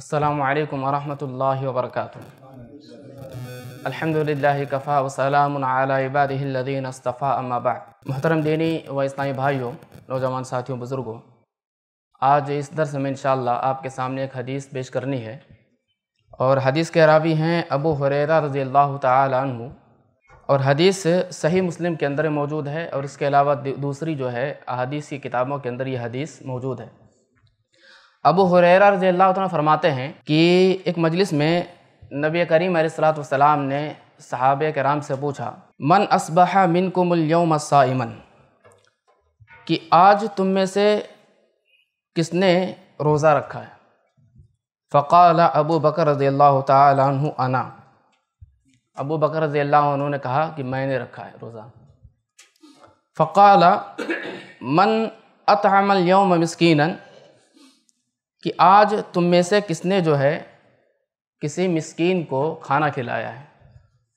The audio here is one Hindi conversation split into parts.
अल्लाम वरहमल वर्क अलहमदिल्ला कफ़ा वसलामबादीन अस्तफ़ा अम्माबा मोहतरम दीनी व इस्लामी भाइयों नौजवान साथियों बुज़ुर्गों आज इस दरस में इन आपके सामने एक हदीस पेश करनी है और हदीस के रावी हैं अबू हुरैरा रज़ी अल्लाह तु और हदीस सही मुस्लिम के अंदर मौजूद है और इसके अलावा दूसरी जो है अदीस की किताबों के अंदर यह हदीस मौजूद है अबू हुरैरा रजी अल्लाह फरमाते हैं कि एक मजलिस में नबी करीम सलाम ने सहाब कराम से पूछा मन असबह मिन कुमल्योमसाइमन कि आज तुम में से किसने रोज़ा रखा है फ़काल अबू बकर रजी अल्लाह तु अना अबू बकर रजी अल्लाह उन्होंने कहा कि मैंने रखा है रोज़ा फ़काल मन अतमल यौम मस्किनन कि आज तुम में से किसने जो है किसी मिसकीन को खाना खिलाया है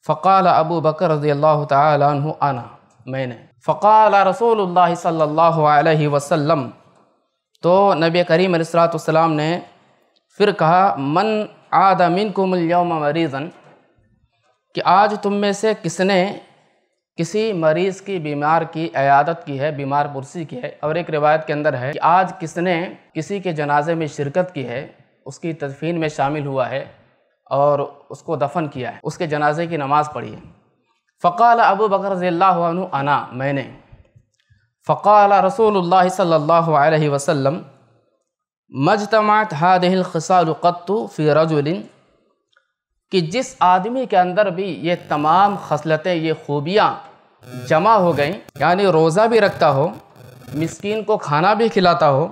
फ़काल अबू बकर रजी अल्लाह तु आना मैंने फ़काल रसूल सल्ला वसम तो नबी करीम सलाम ने फिर कहा मन आदमिन कुमल मरीज़न कि आज तुम में से किसने किसी मरीज की बीमार की अयादत की है बीमार पुरसी की है और एक रिवायत के अंदर है कि आज किसने किसी के जनाजे में शिरकत की है उसकी तदफीन में शामिल हुआ है और उसको दफन किया है उसके जनाजे की नमाज़ पढ़ी है फ़काल अबू बकर अना मैंने फ़काल रसूल सल्ला वसम मजतमात हादिल खसालक़त्तु फ़ी रजुलिन कि जिस आदमी के अंदर भी ये तमाम खसलतें ये खूबियाँ जमा हो गई यानी रोज़ा भी रखता हो मस्किन को खाना भी खिलाता हो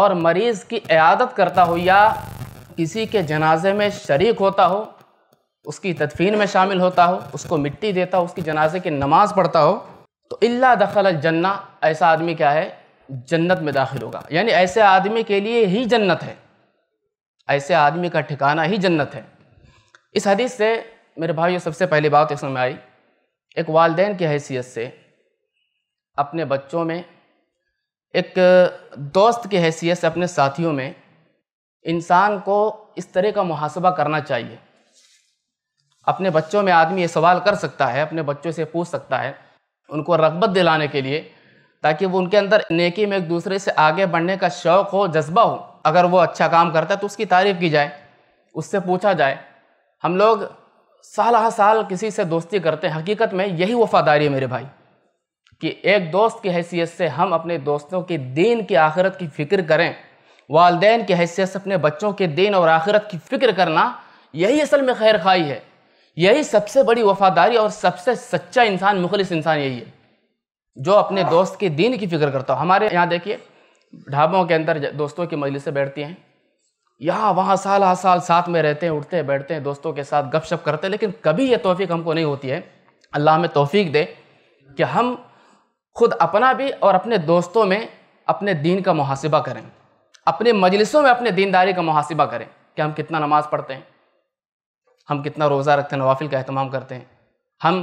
और मरीज़ की आयादत करता हो या किसी के जनाजे में शरीक होता हो उसकी तदफीन में शामिल होता हो उसको मिट्टी देता हो उसकी जनाजे की नमाज़ पढ़ता हो तो इल्ला दखल जन्ना ऐसा आदमी क्या है जन्नत में दाखिल होगा यानी ऐसे आदमी के लिए ही जन्नत है ऐसे आदमी का ठिकाना ही जन्नत है इस हदीस से मेरे भाइयों सबसे पहली बात इसमें में आई एक वालदे की हैसियत से अपने बच्चों में एक दोस्त की हैसियत से अपने साथियों में इंसान को इस तरह का मुहासबा करना चाहिए अपने बच्चों में आदमी ये सवाल कर सकता है अपने बच्चों से पूछ सकता है उनको रगबत दिलाने के लिए ताकि वो उनके अंदर नेकी में एक दूसरे से आगे बढ़ने का शौक़ हो जज्बा हो अगर वो अच्छा काम करता है तो उसकी तारीफ़ की जाए उससे पूछा जाए हम लोग साल हर साल किसी से दोस्ती करते हैं हकीकत में यही वफादारी है मेरे भाई कि एक दोस्त की हैसियत से हम अपने दोस्तों के दीन की आखिरत की फ़िक्र करें वालदे की हैसियत से अपने बच्चों के दीन और आखिरत की फ़िक्र करना यही असल में खैर खाई है यही सबसे बड़ी वफादारी और सबसे सच्चा इंसान मुखलिस इंसान यही है जो अपने दोस्त के दीन की फ़िक्र करता हो हमारे यहाँ देखिए ढाबों के अंदर दोस्तों की मजलिसें बैठती हैं यहाँ वहाँ साल हर साल साथ में रहते हैं उठते हैं बैठते हैं दोस्तों के साथ गपशप करते हैं लेकिन कभी ये तोफ़ी हमको नहीं होती है अल्लाह हमें तोफ़ी दे कि हम खुद अपना भी और अपने दोस्तों में अपने दीन का मुहासिबा करें अपने मजलिसों में अपने दीनदारी का मुहासिबा करें कि हम कितना नमाज़ पढ़ते हैं हम कितना रोज़ा रखते हैं नवाफिल का अहतमाम करते हैं हम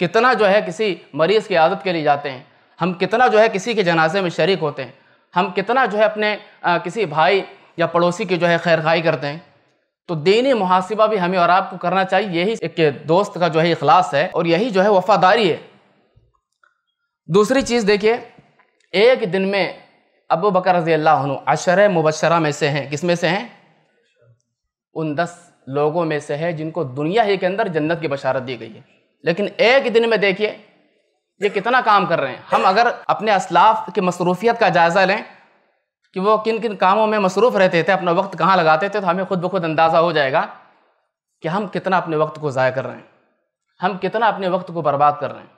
कितना जो है किसी मरीज़ की आदत के लिए जाते हैं हम कितना जो है किसी के जनाजे में शरीक होते हैं हम कितना जो है अपने आ, किसी भाई या पड़ोसी की जो है खैर खाई करते हैं तो दीनी मुहासिबा भी हमें और आपको करना चाहिए यही एक दोस्त का जो है अखलास है और यही जो है वफादारी है दूसरी चीज़ देखिए एक दिन में अबू बकर रजी अल्लाह अशर मुबशरा में से हैं किस में से हैं उन दस लोगों में से है जिनको दुनिया ही के अंदर जन्नत की बशारत दी गई है लेकिन एक दिन में देखिए ये कितना काम कर रहे हैं हम अगर अपने असलाफ की मसरूफियत का जायज़ा लें कि वो किन किन कामों में मसरूफ़ रहते थे अपना वक्त कहाँ लगाते थे तो हमें खुद ब खुद अंदाज़ा हो जाएगा कि हम कितना अपने वक्त को ज़ाय कर रहे हैं हम कितना अपने वक्त को बर्बाद कर रहे हैं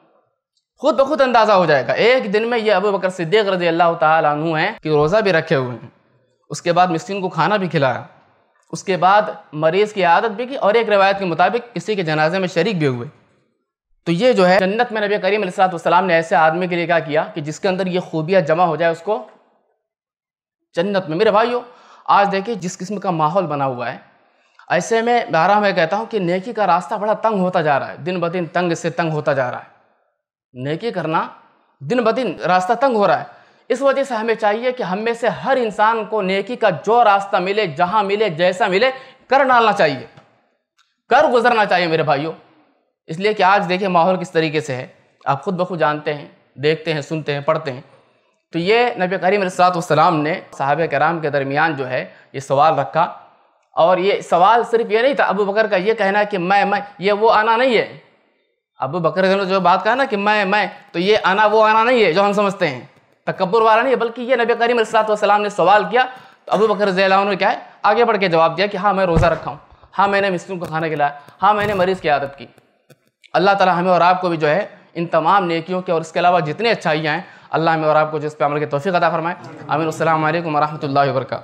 खुद ब खुद अंदाज़ा हो जाएगा एक दिन में ये अबू बकर सिद्दीक रजी अल्लाह तु हैं कि रोज़ा भी रखे हुए हैं उसके बाद मिस्किन को खाना भी खिलाया उसके बाद मरीज़ की आदत भी की और एक रिवायत के मुताबिक किसी के जनाजे में शरीक भी हुए तो ये जो है जन्नत में नबी करीम सलाम ने ऐसे आदमी के लिए क्या किया कि जिसके अंदर ये खूबियाँ जमा हो जाए उसको जन्नत में मेरे भाइयों आज देखिए जिस किस्म का माहौल बना हुआ है ऐसे में बारह मैं कहता हूँ कि नेकी का रास्ता बड़ा तंग होता जा रहा है दिन ब दिन तंग से तंग होता जा रहा है नेकी करना दिन ब दिन रास्ता तंग हो रहा है इस वजह से हमें चाहिए कि हम में से हर इंसान को नेकी का जो रास्ता मिले जहाँ मिले जैसा मिले कर डालना चाहिए कर गुजरना चाहिए मेरे भाइयों इसलिए कि आज देखिए माहौल किस तरीके से है आप खुद बखुद जानते हैं देखते हैं सुनते हैं पढ़ते हैं तो ये नबी करीम सलाम ने साहब कराम के दरमियान जो है ये सवाल रखा और ये सवाल सिर्फ ये नहीं था अबू बकर का ये कहना कि मैं मैं ये वो आना नहीं है अबू बकर ने जो बात कहा ना कि मैं मैं तो ये आना वो आना नहीं है जो हम समझते हैं तकबर वाला नहीं है बल्कि ये नबी करीम सलाम ने सवाल किया तो अबू बकर ने क्या है आगे बढ़ के जवाब दिया कि हाँ मैं रोज़ा रखा हूँ हाँ मैंने मिसलूम को खाना खिलाया हाँ मैंने मरीज़ की आदत की अल्लाह ताली हमें और आपको भी जो है इन तमाम नेकियों के और इसके अलावा जितनी अच्छाइयाँ हैं अल्लाह में और आपको जिस पर अमल की तोफ़ी अदा फरमाए आमिर अल्लाम वरहमल वर्क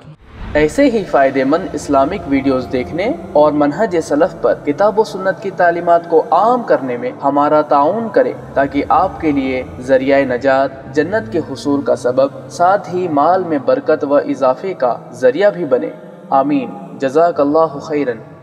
ऐसे ही फ़ायदेमंद इस्लामिक वीडियोस देखने और मनहज सलफ़ पर किताब सुन्नत की तालीमत को आम करने में हमारा ताउन करें ताकि आपके लिए जरिया नजात जन्नत के हसूल का सबब साथ ही माल में बरकत व इजाफे का जरिया भी बने आमीन जजाक खैरन